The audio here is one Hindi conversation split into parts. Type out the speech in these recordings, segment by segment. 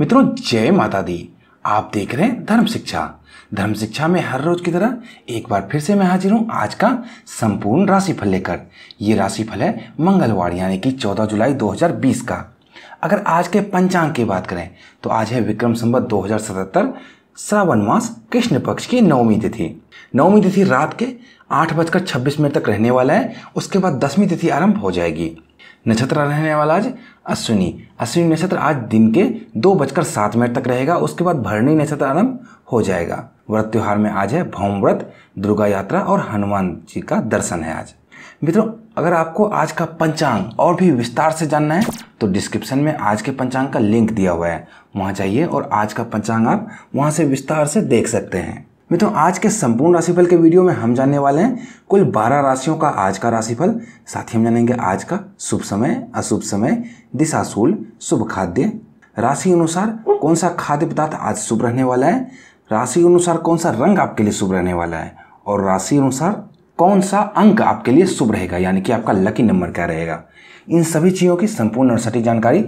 मित्रों जय माता दी आप देख रहे हैं धर्म शिक्षा धर्म शिक्षा में हर रोज की तरह एक बार फिर से मैं हाजिर हूँ आज का संपूर्ण राशिफल लेकर ये राशिफल है मंगलवार यानी कि 14 जुलाई 2020 का अगर आज के पंचांग की बात करें तो आज है विक्रम संबत 2077 श्रावण मास कृष्ण पक्ष की नवमी तिथि नवमी तिथि रात के आठ बजकर छब्बीस मिनट तक रहने वाला है उसके बाद दसवीं तिथि आरंभ हो जाएगी नक्षत्र रहने वाला आज अश्विनी अश्विनी नक्षत्र आज दिन के दो बजकर सात मिनट तक रहेगा उसके बाद भरणी नक्षत्र आरंभ हो जाएगा व्रत त्यौहार में आज है भौम व्रत दुर्गा यात्रा और हनुमान जी का दर्शन है आज मित्रों अगर आपको आज का पंचांग और भी विस्तार से जानना है तो डिस्क्रिप्शन में आज के पंचांग का लिंक दिया हुआ है वहाँ जाइए और आज का पंचांग आप वहाँ से विस्तार से देख सकते हैं मित्रों आज के संपूर्ण राशिफल के वीडियो में हम जानने वाले हैं कुल 12 राशियों का आज का राशिफल साथ ही हम जानेंगे आज का शुभ समय अशुभ समय दिशाशूल शुभ खाद्य राशि अनुसार कौन सा खाद्य पदार्थ आज शुभ रहने वाला है राशि अनुसार कौन सा रंग आपके लिए शुभ रहने वाला है और राशि अनुसार कौन सा अंक आपके लिए शुभ रहेगा यानी कि आपका लकी नंबर क्या रहेगा इन सभी चीज़ों की संपूर्ण और सटीक जानकारी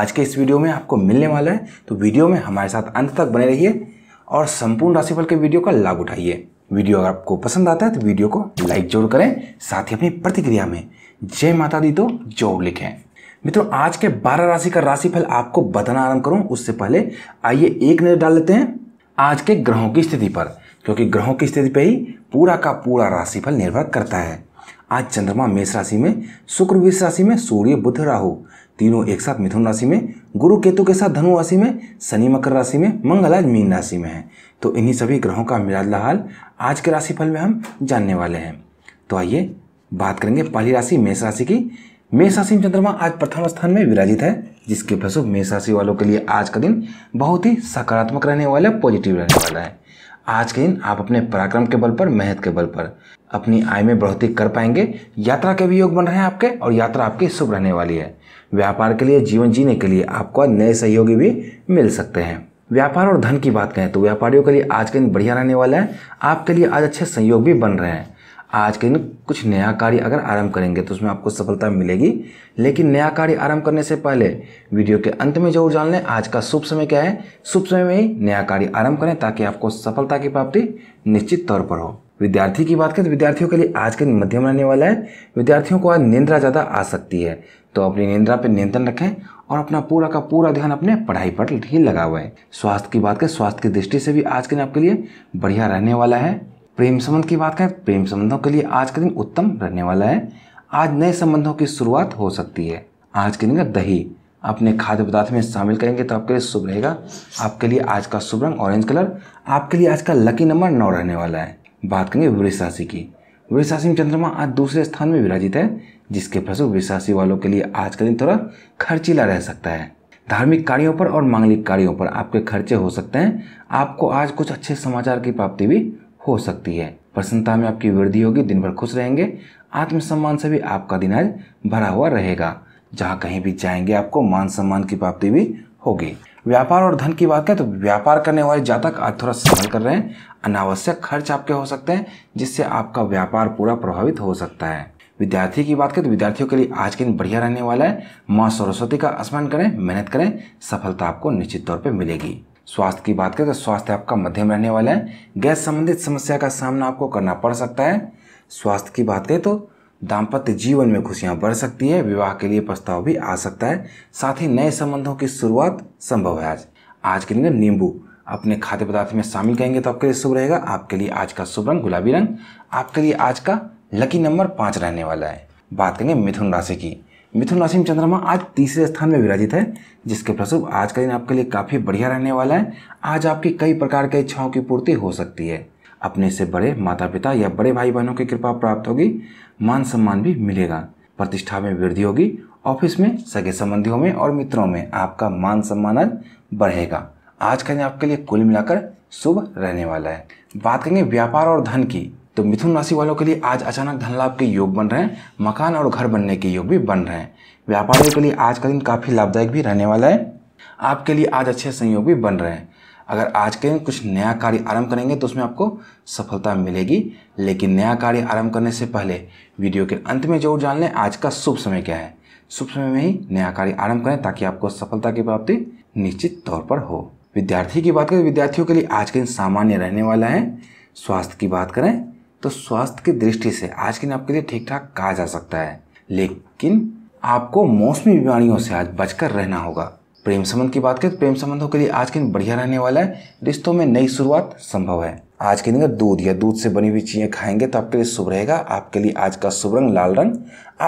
आज के इस वीडियो में आपको मिलने वाला है तो वीडियो में हमारे साथ अंत तक बने रहिए और संपूर्ण राशिफल के वीडियो का लाभ उठाइए वीडियो अगर आपको पसंद आता है तो वीडियो को लाइक जरूर करें साथ ही अपनी प्रतिक्रिया में जय माता दी तो जोर लिखें मित्रों आज के 12 राशि का राशिफल आपको बताना आरंभ करूं उससे पहले आइए एक नज़र डाल लेते हैं आज के ग्रहों की स्थिति पर क्योंकि ग्रहों की स्थिति पर ही पूरा का पूरा राशिफल निर्भर करता है आज चंद्रमा मेष राशि में शुक्र विष राशि में सूर्य बुध राहु तीनों एक साथ मिथुन राशि में गुरु केतु के साथ धनु राशि में शनि मकर राशि में मंगल आज मीन राशि में है तो इन्हीं सभी ग्रहों का मिलाजला हाल आज के राशिफल में हम जानने वाले हैं तो आइए बात करेंगे पहली राशि मेष राशि की मेष राशि में चंद्रमा आज प्रथम स्थान में विराजित है जिसके फलस्वरूप मेष राशि वालों के लिए आज का दिन बहुत ही सकारात्मक रहने वाला पॉजिटिव रहने वाला है आज के दिन आप अपने पराक्रम के बल पर मेहनत के बल पर अपनी आय में बढ़ोतरी कर पाएंगे यात्रा के भी योग बन रहे हैं आपके और यात्रा आपकी शुभ रहने वाली है व्यापार के लिए जीवन जीने के लिए आपको नए सहयोगी भी मिल सकते हैं व्यापार और धन की बात करें तो व्यापारियों के लिए आज के दिन बढ़िया रहने वाला है आपके लिए आज अच्छे संयोग भी बन रहे हैं आज के दिन कुछ नया कार्य अगर आरंभ करेंगे तो उसमें आपको सफलता मिलेगी लेकिन नया कार्य आरंभ करने से पहले वीडियो के अंत में जरूर जान लें आज का शुभ समय क्या है शुभ समय में ही नया कार्य आरंभ करें ताकि आपको सफलता की प्राप्ति निश्चित तौर पर हो विद्यार्थी की बात करें तो विद्यार्थियों के लिए आज का दिन मध्यम रहने वाला है विद्यार्थियों को आज निंद्रा ज़्यादा आ सकती है तो अपनी निंद्रा पर नियंत्रण रखें और अपना पूरा का पूरा ध्यान अपने पढ़ाई पर ही लगा हुआ है स्वास्थ्य की बात करें स्वास्थ्य की दृष्टि से भी आज के दिन आपके लिए बढ़िया रहने वाला है प्रेम संबंध की बात करें प्रेम संबंधों के लिए आज का दिन उत्तम रहने वाला है आज नए संबंधों की शुरुआत हो सकती है आज के दिन का दही अपने खाद्य पदार्थ में शामिल करेंगे तो आपके लिए शुभ रहेगा आपके लिए आज का शुभ रंग ऑरेंज कलर आपके लिए आज का लकी नंबर नौ रहने वाला है बात करेंगे वृष राशि की वृष राशि में चंद्रमा आज दूसरे स्थान में विराजित है जिसके फलस्वरूप वृष राशि वालों के लिए आज का दिन थोड़ा खर्चीला रह सकता है धार्मिक कार्यों पर और मांगलिक कार्यों पर आपके खर्चे हो सकते हैं आपको आज कुछ अच्छे समाचार की प्राप्ति भी हो सकती है प्रसन्नता में आपकी वृद्धि होगी दिन भर खुश रहेंगे आत्मसम्मान से भी आपका दिन आज भरा हुआ रहेगा जहाँ कहीं भी जाएंगे आपको मान सम्मान की प्राप्ति भी होगी व्यापार और धन की बात करें तो व्यापार करने वाले जातक आज थोड़ा संभल कर रहे हैं अनावश्यक खर्च आपके हो सकते हैं जिससे आपका व्यापार पूरा प्रभावित हो सकता है विद्यार्थी की बात करें तो विद्यार्थियों के लिए आज के दिन बढ़िया रहने वाला है माँ सरस्वती का स्मरण करें मेहनत करें सफलता आपको निश्चित तौर पर मिलेगी स्वास्थ्य की बात करें तो स्वास्थ्य आपका मध्यम रहने वाला है गैस संबंधित समस्या का सामना आपको करना पड़ सकता है स्वास्थ्य की बात करें तो दाम्पत्य जीवन में खुशियां बढ़ सकती है विवाह के लिए प्रस्ताव भी आ सकता है साथ ही नए संबंधों की शुरुआत संभव है आज आज के लिए नींबू अपने खाद्य पदार्थ में शामिल करेंगे तो आपके लिए शुभ रहेगा आपके लिए आज का शुभ रंग गुलाबी रंग आपके लिए आज का लकी नंबर पाँच रहने वाला है बात करेंगे मिथुन राशि की मिथुन राशि में चंद्रमा आज तीसरे स्थान में विराजित है जिसके फलस्वरूप आज का दिन आपके लिए काफ़ी बढ़िया रहने वाला है आज आपकी कई प्रकार की इच्छाओं की पूर्ति हो सकती है अपने से बड़े माता पिता या बड़े भाई बहनों की कृपा प्राप्त होगी मान सम्मान भी मिलेगा प्रतिष्ठा में वृद्धि होगी ऑफिस में सगे संबंधियों में और मित्रों में आपका मान सम्मान आज बढ़ेगा आज का दिन आपके लिए कुल मिलाकर शुभ रहने वाला है बात करेंगे व्यापार और धन की तो मिथुन राशि वालों के लिए आज अचानक धन लाभ के योग बन रहे हैं मकान और घर बनने के योग भी बन रहे हैं व्यापारियों के लिए आज का दिन काफ़ी लाभदायक भी रहने वाला है आपके लिए आज अच्छे संयोग भी बन रहे हैं अगर आज के दिन कुछ नया कार्य आरंभ करेंगे तो उसमें आपको सफलता मिलेगी लेकिन नया कार्य आरंभ करने से पहले वीडियो के अंत में जरूर जान लें आज का शुभ समय क्या है शुभ समय में ही नया कार्य आरंभ करें ताकि आपको सफलता की प्राप्ति निश्चित तौर पर हो विद्यार्थी की बात करें विद्यार्थियों के लिए आज के दिन सामान्य रहने वाला है स्वास्थ्य की बात करें तो स्वास्थ्य की दृष्टि से आज के दिन आपके लिए ठीक ठाक कहा जा सकता है लेकिन आपको मौसमी बीमारियों से आज बचकर रहना होगा प्रेम संबंध की बात करें तो प्रेम संबंधों के लिए आज के दिन बढ़िया रहने वाला है रिश्तों में नई शुरुआत संभव है आज के दिन अगर दूध या दूध से बनी हुई चीज़ें खाएंगे तो आपके लिए शुभ रहेगा आपके लिए आज का शुभ रंग लाल रंग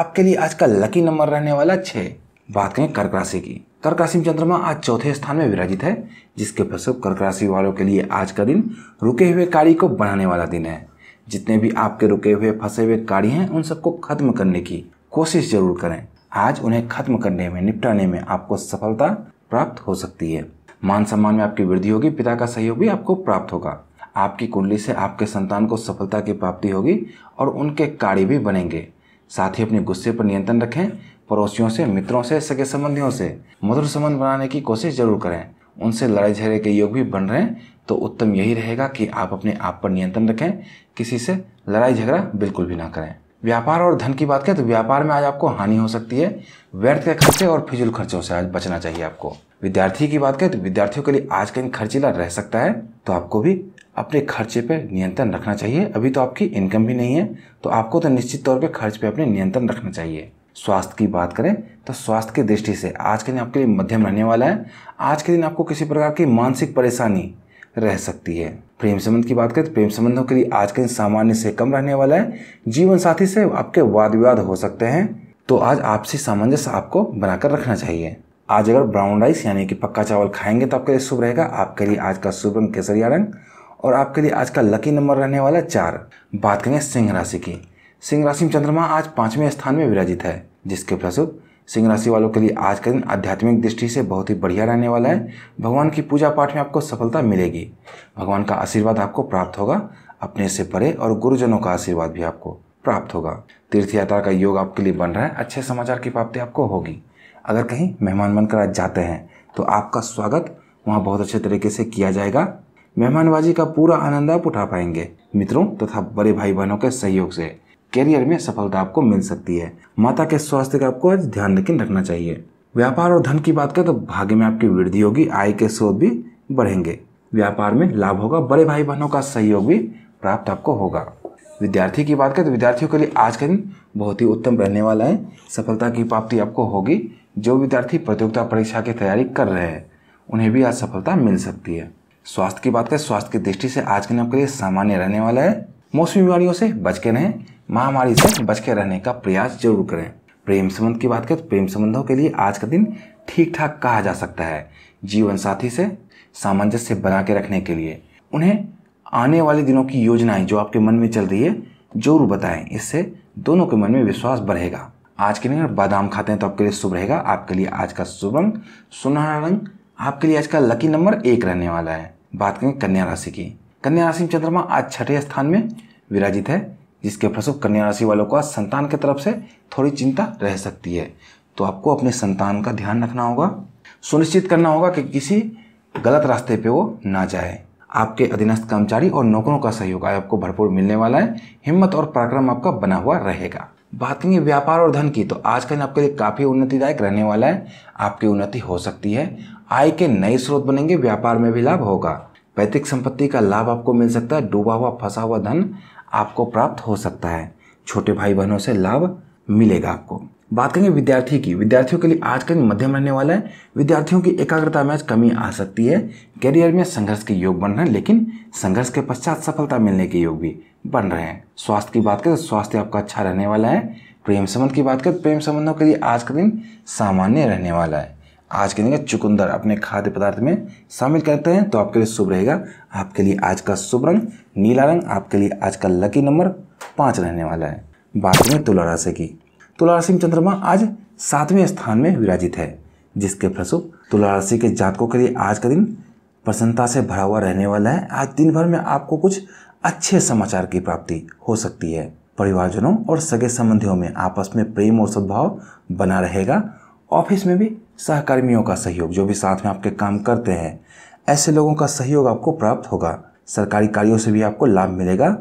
आपके लिए आज का लकी नंबर रहने वाला छह बात करें कर्क राशि की कर्क राशि में चंद्रमा आज चौथे स्थान में विराजित है जिसके फलस्वरूप कर्क राशि वालों के लिए आज का दिन रुके हुए कार्य को बढ़ाने वाला दिन है जितने भी आपके रुके हुए फंसे हुए कार्य हैं उन सबको खत्म करने की कोशिश जरूर करें आज उन्हें खत्म करने में निपटाने में आपको सफलता प्राप्त हो सकती है मान सम्मान में आपकी वृद्धि होगी पिता का सहयोग भी आपको प्राप्त होगा आपकी कुंडली से आपके संतान को सफलता की प्राप्ति होगी और उनके कार्य भी बनेंगे साथ ही अपने गुस्से पर नियंत्रण रखें पड़ोसियों से मित्रों से सगे संबंधियों से मधुर संबंध बनाने की कोशिश जरूर करें उनसे लड़ाई झगड़े के योग भी बन रहे हैं तो उत्तम यही रहेगा कि आप अपने आप पर नियंत्रण रखें किसी से लड़ाई झगड़ा बिल्कुल भी ना करें व्यापार और धन की बात करें तो व्यापार में आज आपको हानि हो सकती है व्यर्थ के खर्चे और फिजूल खर्चों से आज बचना चाहिए आपको विद्यार्थी की बात करें तो विद्यार्थियों के लिए आज कहीं खर्चीला रह सकता है तो आपको भी अपने खर्चे पर नियंत्रण रखना चाहिए अभी तो आपकी इनकम भी नहीं है तो आपको तो निश्चित तौर पर खर्च पर अपने नियंत्रण रखना चाहिए स्वास्थ्य की बात करें तो स्वास्थ्य की दृष्टि से आज के दिन आपके लिए मध्यम रहने वाला है आज के दिन आपको किसी प्रकार की मानसिक परेशानी रह सकती है प्रेम संबंध की बात करें तो प्रेम संबंधों के लिए आज के दिन सामान्य से कम रहने वाला है जीवन साथी से आपके वाद विवाद हो सकते हैं तो आज आपसी सामंजस्य आपको बनाकर रखना चाहिए आज अगर ब्राउन राइस यानी कि पक्का चावल खाएंगे तो आपके लिए शुभ रहेगा आपके लिए आज का शुभ रंग केसरिया रंग और आपके लिए आज का लकी नंबर रहने वाला है चार बात करेंगे सिंह राशि की सिंह राशि में चंद्रमा आज पांचवें स्थान में विराजित है जिसके फलस्वरूप सिंह राशि वालों के लिए आज का दिन आध्यात्मिक दृष्टि से बहुत ही बढ़िया रहने वाला है भगवान की पूजा पाठ में आपको सफलता मिलेगी भगवान का आशीर्वाद आपको प्राप्त होगा अपने से परे और गुरुजनों का आशीर्वाद भी आपको प्राप्त होगा तीर्थ यात्रा का योग आपके लिए बन रहा है अच्छे समाचार की प्राप्ति आपको होगी अगर कहीं मेहमान बनकर आज जाते हैं तो आपका स्वागत वहाँ बहुत अच्छे तरीके से किया जाएगा मेहमानबाजी का पूरा आनंद आप उठा पाएंगे मित्रों तथा बड़े भाई बहनों के सहयोग से कैरियर में सफलता आपको मिल सकती है माता के स्वास्थ्य का आपको आज ध्यान लेकिन रखना चाहिए व्यापार और धन की बात करें तो भाग्य में आपकी वृद्धि होगी आय के स्रोत भी बढ़ेंगे व्यापार में लाभ होगा बड़े भाई बहनों का सहयोग भी प्राप्त आपको होगा विद्यार्थी की बात करें तो विद्यार्थियों के लिए आज का दिन बहुत ही उत्तम रहने वाला है सफलता की प्राप्ति आपको होगी जो विद्यार्थी प्रतियोगिता परीक्षा की तैयारी कर रहे हैं उन्हें भी आज सफलता मिल सकती है स्वास्थ्य की बात करें स्वास्थ्य की दृष्टि से आज के दिन आपके लिए सामान्य रहने वाला है मौसमी बीमारियों से बच के रहें महामारी से बच के रहने का प्रयास जरूर करें प्रेम संबंध की बात करें तो प्रेम संबंधों के लिए आज का दिन ठीक ठाक कहा जा सकता है जीवन साथी से सामंजस्य बना के रखने के लिए उन्हें आने वाले दिनों की योजनाएं जो आपके मन में चल रही है जरूर बताएं इससे दोनों के मन में विश्वास बढ़ेगा आज के दिन अगर बादाम खाते हैं तो आपके लिए शुभ रहेगा आपके लिए आज का शुभ रंग सुनहरा रंग आपके लिए आज का लकी नंबर एक रहने वाला है बात करें कन्या राशि की कन्या राशि में चंद्रमा आज छठे स्थान में विराजित है जिसके फलस्वरूप कन्या राशि वालों को आज संतान की तरफ से थोड़ी चिंता रह सकती है तो आपको अपने संतान का ध्यान रखना होगा सुनिश्चित करना होगा कि किसी गलत रास्ते पे वो ना जाए आपके अधीनस्थ कर्मचारी और नौकरों का सहयोग आपको भरपूर मिलने वाला है हिम्मत और पराक्रम आपका बना हुआ रहेगा बात करेंगे व्यापार और धन की तो आज का दिन आपके लिए काफ़ी उन्नतिदायक रहने वाला है आपकी उन्नति हो सकती है आय के नए स्रोत बनेंगे व्यापार में भी लाभ होगा पैतृक संपत्ति का लाभ आपको मिल सकता है डूबा हुआ फंसा हुआ धन आपको प्राप्त हो सकता है छोटे भाई बहनों से लाभ मिलेगा आपको बात करेंगे विद्यार्थी की विद्यार्थियों के लिए आज का दिन मध्यम रहने वाला है विद्यार्थियों की एकाग्रता में आज कमी आ सकती है करियर में संघर्ष के योग बन रहे हैं लेकिन संघर्ष के पश्चात सफलता मिलने के योग भी बन रहे हैं स्वास्थ्य की बात करें तो स्वास्थ्य आपका अच्छा रहने वाला है प्रेम संबंध की बात करें प्रेम संबंधों के लिए आज का दिन सामान्य रहने वाला है आज दिन का चुकंदर अपने खाद्य पदार्थ में शामिल करते हैं तो आपके लिए शुभ रहेगा आपके लिए आज का शुभ रंग नीला रंग आपके लिए आज का लकी नंबर पाँच रहने वाला है बात में तुला राशि की तुला राशि में चंद्रमा आज सातवें स्थान में विराजित है जिसके फलस्वरूप तुला राशि के जातकों के लिए आज का दिन प्रसन्नता से भरा हुआ रहने वाला है आज दिन भर में आपको कुछ अच्छे समाचार की प्राप्ति हो सकती है परिवारजनों और सगे संबंधियों में आपस में प्रेम और सद्भाव बना रहेगा ऑफिस में भी सहकर्मियों का सहयोग जो भी साथ में आपके काम करते हैं ऐसे लोगों का सहयोग आपको प्राप्त होगा सरकारी कार्यों से भी आपको लाभ मिलेगा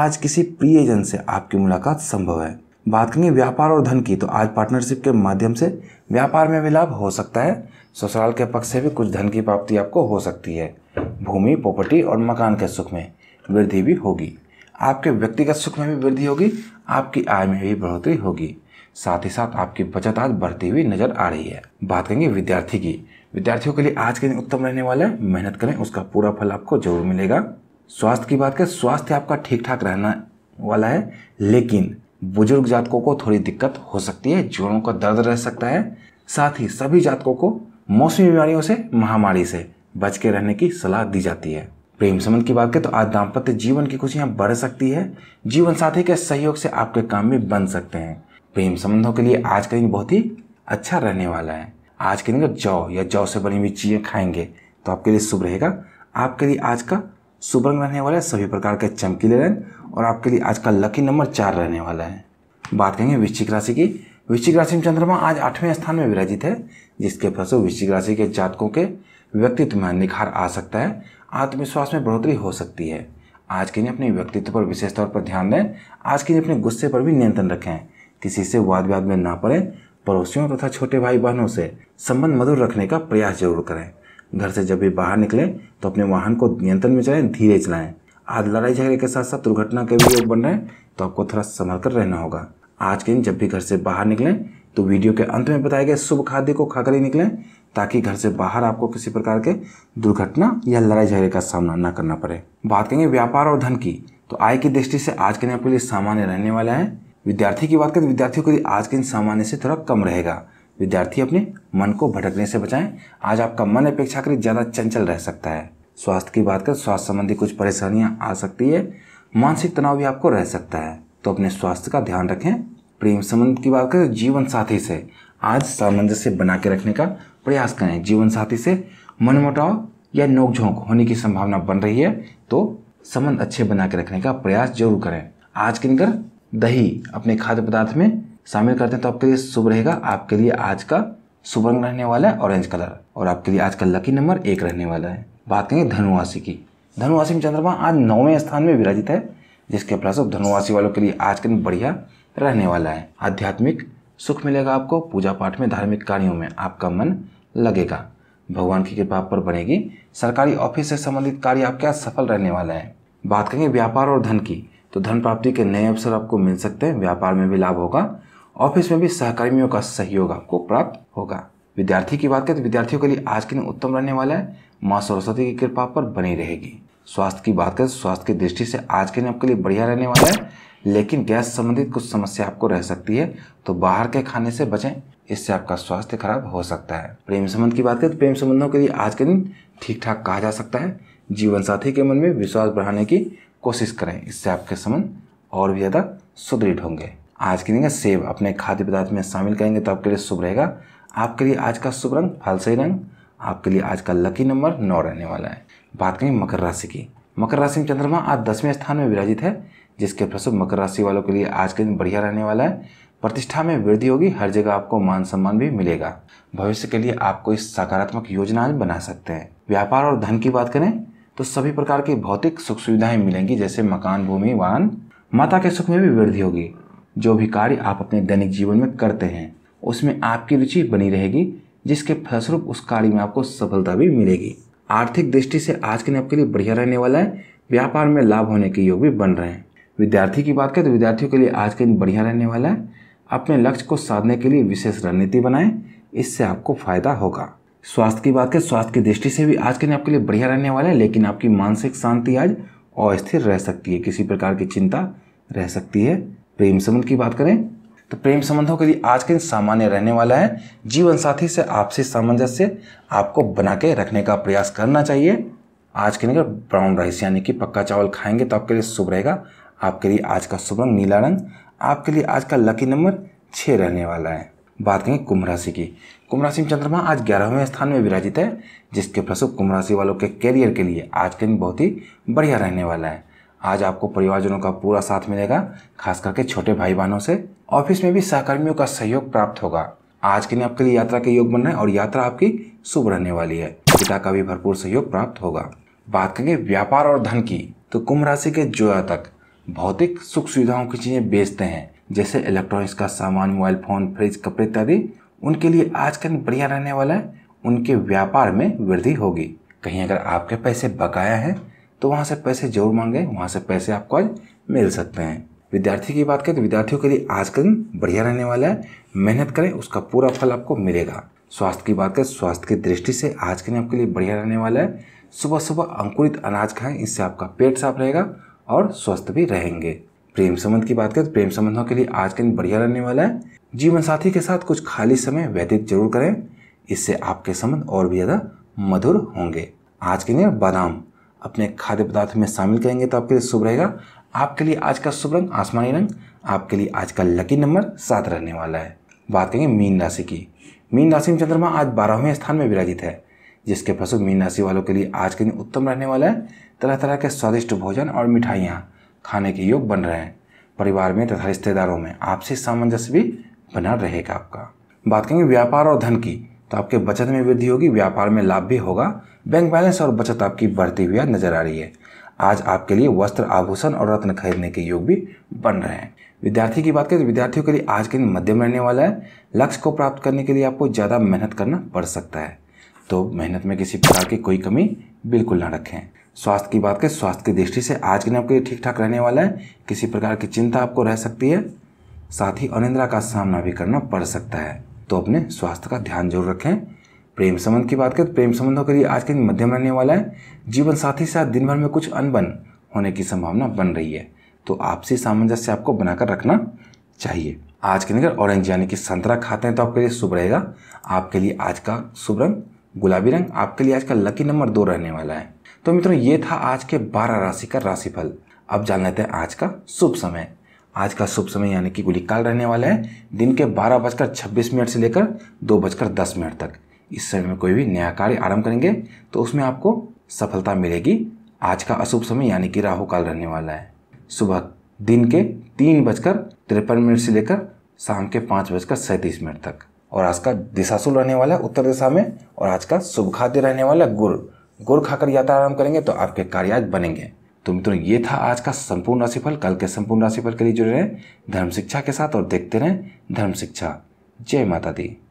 आज किसी प्रियजन से आपकी मुलाकात संभव है बात करेंगे व्यापार और धन की तो आज पार्टनरशिप के माध्यम से व्यापार में भी लाभ हो सकता है ससुराल के पक्ष से भी कुछ धन की प्राप्ति आपको हो सकती है भूमि प्रॉपर्टी और मकान के सुख में वृद्धि भी होगी आपके व्यक्तिगत सुख में भी वृद्धि होगी आपकी आय में भी बढ़ोतरी होगी साथ ही साथ आपकी बचत आज बढ़ती हुई नजर आ रही है बात करेंगे विद्यार्थी की विद्यार्थियों के लिए आज के दिन उत्तम रहने वाला है मेहनत करें उसका पूरा फल आपको जरूर मिलेगा स्वास्थ्य की बात करें स्वास्थ्य आपका ठीक ठाक रहना वाला है लेकिन बुजुर्ग जातकों को थोड़ी दिक्कत हो सकती है जोड़ों का दर्द रह सकता है साथ ही सभी जातकों को मौसमी बीमारियों से महामारी से बच के रहने की सलाह दी जाती है प्रेम संबंध की बात करें तो आज दाम्पत्य जीवन की खुशियाँ बढ़ सकती है जीवन साथी के सहयोग से आपके काम भी बन सकते हैं प्रेम तो संबंधों के लिए आज का दिन बहुत ही अच्छा रहने वाला है आज के दिन का जौ या जौ से बनी हुई चीज़ें खाएंगे तो आपके लिए शुभ रहेगा आपके लिए आज का शुभ रंग रहने वाला है सभी प्रकार के चमकीले रंग और आपके लिए आज का लकी नंबर चार रहने वाला है बात करेंगे वृश्चिक राशि की वृश्चिक राशि में चंद्रमा आज आठवें स्थान में विराजित है जिसके फलस्व वृश्चिक राशि के जातकों के व्यक्तित्व में निखार आ सकता है आत्मविश्वास में बढ़ोतरी हो सकती है आज के लिए अपने व्यक्तित्व पर विशेष तौर पर ध्यान दें आज के लिए अपने गुस्से पर भी नियंत्रण रखें किसी से वाद विवाद में ना पड़े पड़ोसियों तथा छोटे भाई बहनों से संबंध मधुर रखने का प्रयास जरूर करें घर से जब भी बाहर निकलें तो अपने वाहन को नियंत्रण में चलाएं धीरे चलाएं आज लड़ाई झगड़े के साथ साथ दुर्घटना के भी योग बन रहे हैं तो आपको थोड़ा संभल कर रहना होगा आज के दिन जब भी घर से बाहर निकलें तो वीडियो के अंत में बताए गए शुभ खाद्य को खाकर ही निकलें ताकि घर से बाहर आपको किसी प्रकार के दुर्घटना या लड़ाई झगड़े का सामना न करना पड़े बात करेंगे व्यापार और धन की तो आय की दृष्टि से आज के दिन आपके लिए सामान्य रहने वाला है विद्यार्थी की बात करें तो विद्यार्थियों के लिए आज के दिन सामान्य से थोड़ा कम रहेगा विद्यार्थी अपने मन को भटकने से बचाएं आज आपका मन अपेक्षा करें ज़्यादा चंचल रह सकता है स्वास्थ्य की बात करें स्वास्थ्य संबंधी कुछ परेशानियां आ सकती है मानसिक तनाव भी आपको रह सकता है तो अपने स्वास्थ्य का ध्यान रखें प्रेम संबंध की बात करें जीवन साथी से आज सामंजस्य बना के रखने का प्रयास करें जीवन साथी से मनमुटाव या नोकझोंक होने की संभावना बन रही है तो संबंध अच्छे बना के रखने का प्रयास जरूर करें आज के दिन दही अपने खाद्य पदार्थ में शामिल करते हैं तो आपके लिए शुभ रहेगा आपके लिए आज का शुभ रंग रहने वाला है ऑरेंज कलर और आपके लिए आज का लकी नंबर एक रहने वाला है बात करेंगे धनुवासी की धनुवासी में चंद्रमा आज नौवें स्थान में विराजित है जिसके प्रसव धनुवासी वालों के लिए आज का दिन बढ़िया रहने वाला है आध्यात्मिक सुख मिलेगा आपको पूजा पाठ में धार्मिक कार्यों में आपका मन लगेगा भगवान की कृपा पर बनेगी सरकारी ऑफिस से संबंधित कार्य आपके आज सफल रहने वाला है बात करेंगे व्यापार और धन की तो धन प्राप्ति के नए अवसर आपको मिल सकते हैं व्यापार में भी लाभ होगा ऑफिस में भी सहकर्मियों का सहयोग आपको प्राप्त होगा विद्यार्थी की बात करें तो विद्यार्थियों के लिए आज के दिन उत्तम रहने वाला है माँ सरस्वती की कृपा पर बनी रहेगी स्वास्थ्य की बात करें तो स्वास्थ्य की दृष्टि से आज के दिन आपके लिए बढ़िया रहने वाला है लेकिन गैस संबंधित कुछ समस्या आपको रह सकती है तो बाहर के खाने से बचें इससे आपका स्वास्थ्य खराब हो सकता है प्रेम संबंध की बात करें तो प्रेम संबंधों के लिए आज के दिन ठीक ठाक कहा जा सकता है जीवन साथी के मन में विश्वास बढ़ाने की कोशिश करें इससे आपके संबंध और भी ज़्यादा सुदृढ़ होंगे आज के दिन सेब अपने खाद्य पदार्थ में शामिल करेंगे तो आपके लिए शुभ रहेगा आपके लिए आज का शुभ रंग फलसई रंग आपके लिए आज का लकी नंबर नौ रहने वाला है बात करें मकर राशि की मकर राशि में चंद्रमा आज दसवें स्थान में विराजित है जिसके फलस्वरूप मकर राशि वालों के लिए आज का दिन बढ़िया रहने वाला है प्रतिष्ठा में वृद्धि होगी हर जगह आपको मान सम्मान भी मिलेगा भविष्य के लिए आप कोई सकारात्मक योजना बना सकते हैं व्यापार और धन की बात करें तो सभी प्रकार की भौतिक सुख सुविधाएं मिलेंगी जैसे मकान भूमि वाहन माता के सुख में भी वृद्धि होगी जो भी कार्य आप अपने दैनिक जीवन में करते हैं उसमें आपकी रुचि बनी रहेगी जिसके फलस्वरूप उस कार्य में आपको सफलता भी मिलेगी आर्थिक दृष्टि से आज के दिन आपके लिए बढ़िया रहने वाला है व्यापार में लाभ होने के योग भी बन रहे हैं विद्यार्थी की बात करें तो विद्यार्थियों के लिए आज के दिन बढ़िया रहने वाला है अपने लक्ष्य को साधने के लिए विशेष रणनीति बनाएं इससे आपको फायदा होगा स्वास्थ्य की बात करें स्वास्थ्य की दृष्टि से भी आज के दिन आपके लिए बढ़िया रहने वाला है लेकिन आपकी मानसिक शांति आज अस्थिर रह सकती है किसी प्रकार की चिंता रह सकती है प्रेम संबंध की बात करें तो प्रेम संबंधों के लिए आज के दिन सामान्य रहने वाला है जीवन साथी से आपसी सामंजस्य आपको बना के रखने का प्रयास करना चाहिए आज के दिन अगर ब्राउन राइस यानी कि पक्का चावल खाएंगे तो आपके लिए शुभ रहेगा आपके लिए आज का शुभ रंग नीला रंग आपके लिए आज का लकी नंबर छः रहने वाला है बात करें कुंभ राशि की कुंभ राशि में चंद्रमा आज ग्यारहवें स्थान में विराजित है जिसके फलस्वरूप कुंभ राशि वालों के कैरियर के लिए आज का दिन बहुत ही बढ़िया रहने वाला है आज आपको परिवारजनों का पूरा साथ मिलेगा खास करके छोटे भाई बहनों से ऑफिस में भी सहकर्मियों का सहयोग प्राप्त होगा आज के दिन आपके लिए यात्रा के योग बन रहे हैं और यात्रा आपकी शुभ रहने वाली है पिता का भी भरपूर सहयोग प्राप्त होगा बात करेंगे व्यापार और धन की तो कुंभ राशि के जो तक भौतिक सुख सुविधाओं की चीज़ें बेचते हैं जैसे इलेक्ट्रॉनिक्स का सामान मोबाइल फ़ोन फ्रिज कपड़े इत्यादि उनके लिए आज का दिन बढ़िया रहने वाला है उनके व्यापार में वृद्धि होगी कहीं अगर आपके पैसे बकाया हैं तो वहाँ से पैसे जरूर मांगे वहाँ से पैसे आपको आज मिल सकते हैं विद्यार्थी की बात करें तो विद्यार्थियों के लिए आज का दिन बढ़िया रहने वाला है मेहनत करें उसका पूरा फल आपको मिलेगा स्वास्थ्य की बात करें स्वास्थ्य की दृष्टि से आज के दिन आपके लिए बढ़िया रहने वाला है सुबह सुबह अंकुरित अनाज खाएं इससे आपका पेट साफ रहेगा और स्वस्थ भी रहेंगे प्रेम संबंध की बात करें तो प्रेम संबंधों के लिए आज का दिन बढ़िया रहने वाला है जीवन साथी के साथ कुछ खाली समय व्यतीत जरूर करें इससे आपके संबंध और भी ज़्यादा मधुर होंगे आज के दिन बादाम अपने खाद्य पदार्थ में शामिल करेंगे तो आपके लिए शुभ रहेगा आपके लिए आज का शुभ रंग आसमानी रंग आपके लिए आज का लकी नंबर सात रहने वाला है बात करेंगे मीन राशि की मीन राशि में चंद्रमा आज बारहवें स्थान में विराजित है जिसके फलस्वरूप मीन राशि वालों के लिए आज के दिन उत्तम रहने वाला है तरह तरह के स्वादिष्ट भोजन और मिठाइयाँ खाने के योग बन रहे हैं परिवार में तथा रिश्तेदारों में आपसी सामंजस्य भी बना रहेगा आपका बात करेंगे व्यापार और धन की तो आपके बचत में वृद्धि होगी व्यापार में लाभ भी होगा बैंक बैलेंस और बचत आपकी बढ़ती हुई नजर आ रही है आज आपके लिए वस्त्र आभूषण और रत्न खरीदने के योग भी बन रहे हैं विद्यार्थी की बात करें तो विद्यार्थियों के लिए आज के दिन मध्यम रहने वाला है लक्ष्य को प्राप्त करने के लिए आपको ज़्यादा मेहनत करना पड़ सकता है तो मेहनत में किसी प्रकार की कोई कमी बिल्कुल ना रखें स्वास्थ्य की बात करें स्वास्थ्य की दृष्टि से आज के दिन आपके लिए ठीक ठाक रहने वाला है किसी प्रकार की चिंता आपको रह सकती है साथ ही अनिंद्रा का सामना भी करना पड़ सकता है तो अपने स्वास्थ्य का ध्यान जरूर रखें प्रेम संबंध की बात करें तो प्रेम संबंधों के लिए आज के दिन मध्यम रहने वाला है जीवन साथी साथ दिन भर में कुछ अनबन होने की संभावना बन रही है तो आपसी सामंजस्य आपको बनाकर रखना चाहिए आज के दिन अगर ऑरेंज यानी कि संतरा खाते हैं तो आपके लिए शुभ रहेगा आपके लिए आज का शुभ रंग गुलाबी रंग आपके लिए आज का लकी नंबर दो रहने वाला है तो मित्रों ये था आज के बारह राशि का राशिफल अब जान लेते हैं आज का शुभ समय आज का शुभ समय यानी कि काल रहने वाला है दिन के बारह बजकर छब्बीस मिनट से लेकर दो बजकर दस मिनट तक इस समय में कोई भी नया कार्य आरंभ करेंगे तो उसमें आपको सफलता मिलेगी आज का अशुभ समय यानी कि राहु काल रहने वाला है सुबह दिन के तीन बजकर तिरपन मिनट से लेकर शाम के पाँच बजकर सैंतीस मिनट तक और आज का दिशाशुल रहने वाला है उत्तर दिशा में और आज का शुभ खाद्य रहने वाला गुड़ गुड़ खाकर यात्रा आराम करेंगे तो आपके कार्याज बनेंगे तो मित्रों ये था आज का संपूर्ण राशिफल कल के संपूर्ण राशिफल के लिए जुड़े रहें धर्म शिक्षा के साथ और देखते रहें धर्म शिक्षा जय माता दी